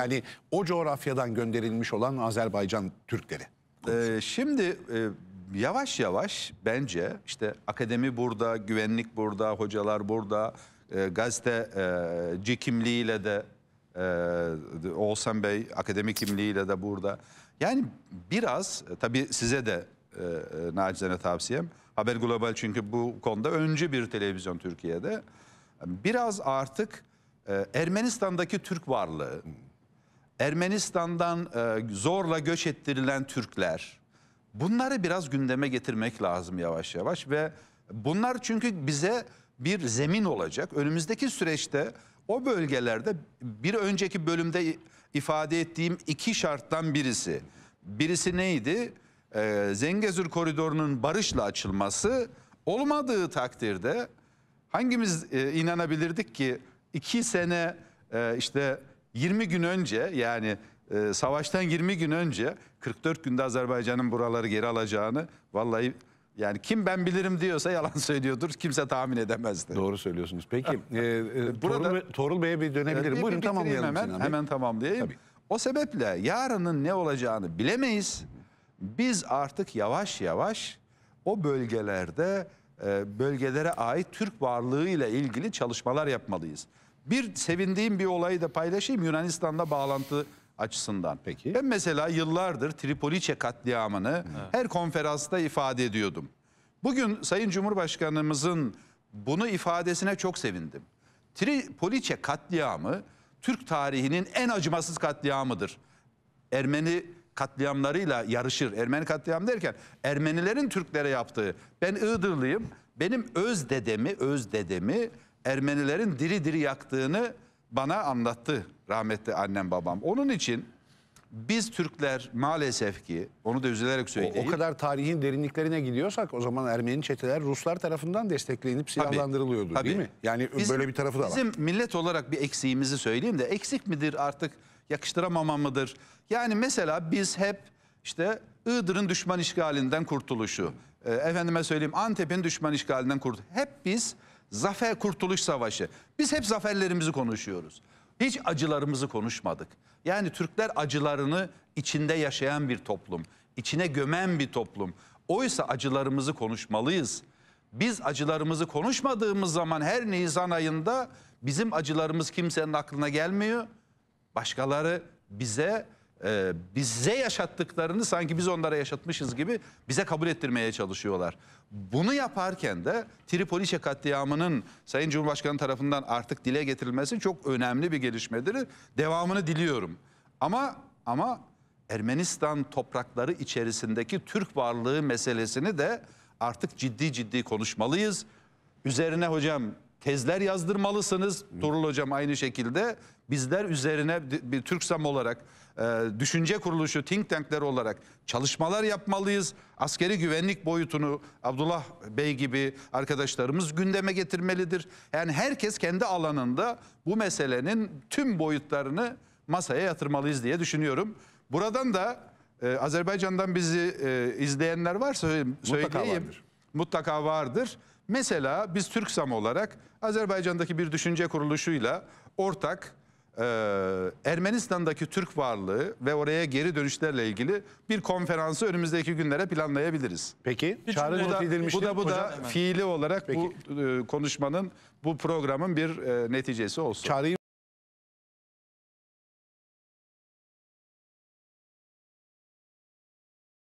Yani o coğrafyadan gönderilmiş olan Azerbaycan Türkleri. Ee, şimdi e, yavaş yavaş bence işte akademi burada, güvenlik burada, hocalar burada, e, gazeteci e, kimliğiyle de e, Oğuzhan Bey akademi kimliğiyle de burada. Yani biraz e, tabii size de e, e, nacizane tavsiyem Haber Global çünkü bu konuda önce bir televizyon Türkiye'de. Biraz artık e, Ermenistan'daki Türk varlığı... Ermenistan'dan e, zorla göç ettirilen Türkler. Bunları biraz gündeme getirmek lazım yavaş yavaş ve bunlar çünkü bize bir zemin olacak. Önümüzdeki süreçte o bölgelerde bir önceki bölümde ifade ettiğim iki şarttan birisi. Birisi neydi? Ee, Zengezur koridorunun barışla açılması olmadığı takdirde hangimiz e, inanabilirdik ki iki sene e, işte 20 gün önce yani e, savaştan 20 gün önce 44 günde Azerbaycan'ın buraları geri alacağını vallahi yani kim ben bilirim diyorsa yalan söylüyordur. Kimse tahmin edemezdi. Doğru söylüyorsunuz. Peki e, e, Burada, Torul, Torul Bey'e bir dönebilirim. E, bir, Buyurun tamamlayalım. Hemen, hemen tamamlayayım. Tabii. O sebeple yarının ne olacağını bilemeyiz. Biz artık yavaş yavaş o bölgelerde e, bölgelere ait Türk varlığıyla ilgili çalışmalar yapmalıyız. Bir sevindiğim bir olayı da paylaşayım Yunanistan'da bağlantı açısından. Peki. Ben mesela yıllardır Tripoliçe katliamını evet. her konferansta ifade ediyordum. Bugün Sayın Cumhurbaşkanımızın bunu ifadesine çok sevindim. Tripoliçe katliamı Türk tarihinin en acımasız katliamıdır. Ermeni katliamlarıyla yarışır. Ermeni katliam derken Ermenilerin Türklere yaptığı. Ben Iğdırlıyım. Benim öz dedemi, öz dedemi Ermenilerin diri diri yaktığını bana anlattı rahmetli annem babam. Onun için biz Türkler maalesef ki onu da üzülerek söyleyeyim. O, o kadar tarihin derinliklerine gidiyorsak o zaman Ermeni çeteler Ruslar tarafından desteklenip silahlandırılıyordu tabii, tabii. değil mi? Yani bizim, böyle bir tarafı da var. Bizim millet olarak bir eksiğimizi söyleyeyim de eksik midir artık yakıştıramama mıdır? Yani mesela biz hep işte Iğdır'ın düşman işgalinden kurtuluşu, e, efendime söyleyeyim Antep'in düşman işgalinden kurtuluşu. Hep biz Zafer Kurtuluş Savaşı. Biz hep zaferlerimizi konuşuyoruz. Hiç acılarımızı konuşmadık. Yani Türkler acılarını içinde yaşayan bir toplum, içine gömen bir toplum. Oysa acılarımızı konuşmalıyız. Biz acılarımızı konuşmadığımız zaman her Nisan ayında bizim acılarımız kimsenin aklına gelmiyor. Başkaları bize e, bize yaşattıklarını sanki biz onlara yaşatmışız gibi bize kabul ettirmeye çalışıyorlar. Bunu yaparken de Tripoliçe katliamının Sayın Cumhurbaşkanı tarafından artık dile getirilmesi çok önemli bir gelişmedir. Devamını diliyorum. Ama ama Ermenistan toprakları içerisindeki Türk varlığı meselesini de artık ciddi ciddi konuşmalıyız. Üzerine hocam tezler yazdırmalısınız. Turul Hocam aynı şekilde bizler üzerine bir TürkSam olarak e, düşünce kuruluşu think tankler olarak çalışmalar yapmalıyız. Askeri güvenlik boyutunu Abdullah Bey gibi arkadaşlarımız gündeme getirmelidir. Yani herkes kendi alanında bu meselenin tüm boyutlarını masaya yatırmalıyız diye düşünüyorum. Buradan da e, Azerbaycan'dan bizi e, izleyenler varsa söyleyeyim. Mutlaka vardır. Mutlaka vardır. Mesela biz TürkSam olarak Azerbaycan'daki bir düşünce kuruluşuyla ortak e, Ermenistan'daki Türk varlığı ve oraya geri dönüşlerle ilgili bir konferansı önümüzdeki günlere planlayabiliriz. Peki çağrı not edilmiştir. Bu da bu da fiili olarak Peki. bu e, konuşmanın bu programın bir e, neticesi olsun. Çağrıyı